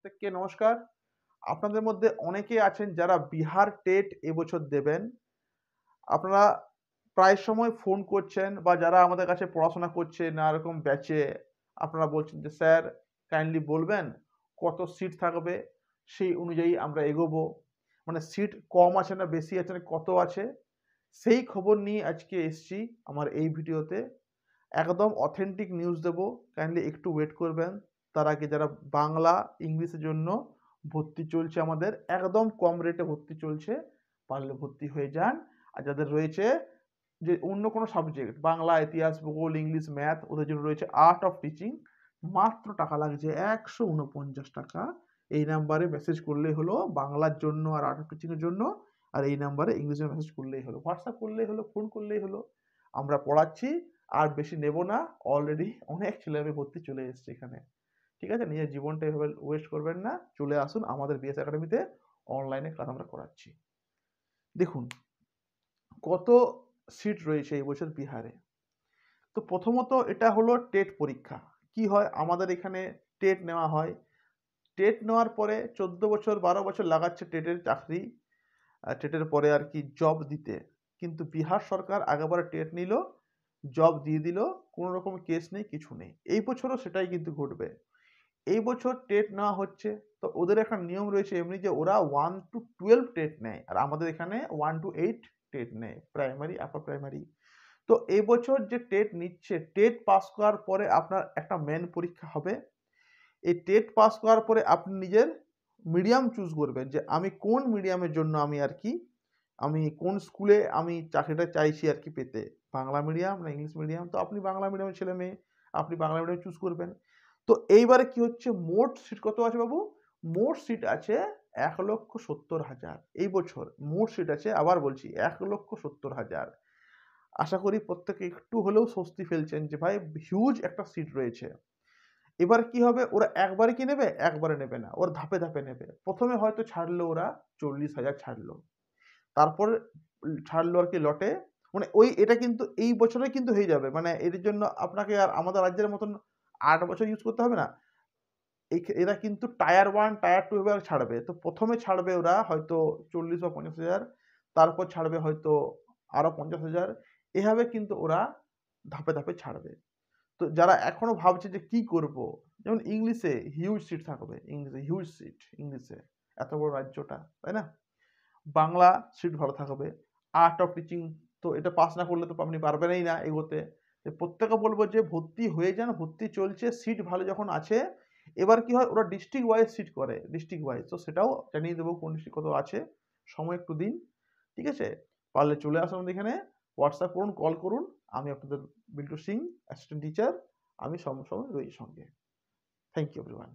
প্রত্যেককে নমস্কার আপনাদের মধ্যে অনেকে আছেন যারা বিহার টেট এবছর দেবেন আপনারা প্রায় সময় ফোন করছেন বা যারা আমাদের কাছে পড়াশোনা করছে নানা রকম ব্যাচে আপনারা বলছেন যে স্যার কাইন্ডলি বলবেন কত সিট থাকবে সেই অনুযায়ী আমরা এগোবো মানে সিট কম আছে না বেশি আছে না কত আছে সেই খবর নিয়ে আজকে এসছি আমার এই ভিডিওতে একদম অথেন্টিক নিউজ দেব কাইন্ডলি একটু ওয়েট করবেন তার আগে যারা বাংলা ইংলিশের জন্য ভর্তি চলছে আমাদের একদম কম রেটে ভর্তি চলছে পারলে ভর্তি হয়ে যান আর যাদের রয়েছে যে অন্য কোনো সাবজেক্ট বাংলা ইতিহাস ভূগোল ইংলিশ ম্যাথ ওদের জন্য রয়েছে আর্ট অফ টিচিং মাত্র টাকা লাগছে একশো উনপঞ্চাশ টাকা এই নাম্বারে মেসেজ করলেই হলো বাংলার জন্য আর আর্ট অফ টিচিংয়ের জন্য আর এই নাম্বারে ইংলিশে মেসেজ করলেই হলো হোয়াটসঅ্যাপ করলেই হলো ফোন করলেই হলো আমরা পড়াচ্ছি আর বেশি নেব না অলরেডি অনেক ছেলে ভর্তি চলে এসছে এখানে ঠিক আছে নিজের জীবনটা এভাবে ওয়েস্ট করবেন না চলে আসুন আমাদের বিএস একাডেমিতে অনলাইনে ক্লাস আমরা করাচ্ছি দেখুন কত সিট রয়েছে এই বছর বিহারে তো প্রথমত এটা হলো টেট পরীক্ষা কি হয় আমাদের এখানে টেট নেওয়া হয় টেট নেওয়ার পরে চোদ্দ বছর বারো বছর লাগাচ্ছে টেটের চাকরি টেটের পরে আর কি জব দিতে কিন্তু বিহার সরকার আগেবারে টেট নিল জব দিয়ে দিল কোনো রকম কেস নেই কিছু নেই এই বছরও সেটাই কিন্তু ঘটবে এই বছর টেট নেওয়া হচ্ছে তো ওদের একটা নিয়ম রয়েছে এমনি যে ওরা ওয়ান টু টুয়েলভ টেট নেয় আর আমাদের এখানে ওয়ান টু এইট টেট নেয় প্রাইমারি আপার প্রাইমারি তো এবছর যে টেট নিচ্ছে টেট পাস করার পরে আপনার একটা মেন পরীক্ষা হবে এই টেট পাস করার পরে আপনি নিজের মিডিয়াম চুজ করবেন যে আমি কোন মিডিয়ামের জন্য আমি আর কি আমি কোন স্কুলে আমি চাকরিটা চাইছি আর কি পেতে বাংলা মিডিয়াম না ইংলিশ মিডিয়াম তো আপনি বাংলা মিডিয়ামের ছেলে মেয়ে আপনি বাংলা মিডিয়াম চুজ করবেন তো এইবারে কি হচ্ছে মোট সিট কত আছে বাবু মোট সিট আছে এক লক্ষ সত্তর হাজার এই বছর মোট সিট আছে আবার বলছি এক লক্ষ সত্তর হাজার আশা করি প্রত্যেকে একটু হলেও স্বস্তি ফেলছেন যে ভাই হিউজ একটা সিট রয়েছে এবার কি হবে ওরা একবারে কি নেবে একবারে নেবে না ওর ধাপে ধাপে নেবে প্রথমে হয়তো ছাড়লো ওরা চল্লিশ হাজার ছাড়লো তারপর ছাড়লো আর কি লটে মানে ওই এটা কিন্তু এই বছরে কিন্তু হয়ে যাবে মানে এর জন্য আপনাকে আর আমাদের রাজ্যের মতন আট বছর ইউজ করতে হবে না এরা কিন্তু টায়ার ওয়ান টায়ার টু এবার ছাড়বে তো প্রথমে ছাড়বে ওরা হয়তো চল্লিশ বা পঞ্চাশ হাজার তারপর ছাড়বে হয়তো আরও পঞ্চাশ হাজার এভাবে কিন্তু ওরা ধাপে ধাপে ছাড়বে তো যারা এখনও ভাবছে যে কি করব যেমন ইংলিশে হিউজ সিট থাকবে ইংলিশে হিউজ সিট ইংলিশে এত বড় রাজ্যটা তাই না বাংলা সিট ভালো থাকবে আর্ট অফ টিচিং তো এটা পাস না করলে তো আপনি পারবেনই না এগোতে প্রত্যেকে বলবো যে ভর্তি হয়ে যান ভর্তি চলছে সিট ভালো যখন আছে এবার কি হয় ওরা ডিস্ট্রিক্ট ওয়াইজ সিট করে ডিস্ট্রিক্ট ওয়াইজ তো সেটাও জানিয়ে দেবো কোন ডিস্ট্রিক্ট কত আছে সময় একটু দিন ঠিক আছে পারলে চলে আসুন আমাদের এখানে হোয়াটসঅ্যাপ করুন কল করুন আমি আপনাদের বিল্টু সিং অ্যাসিস্ট্যান্ট টিচার আমি সঙ্গে সময় রয়েছি সঙ্গে থ্যাংক ইউ এভরিওয়ান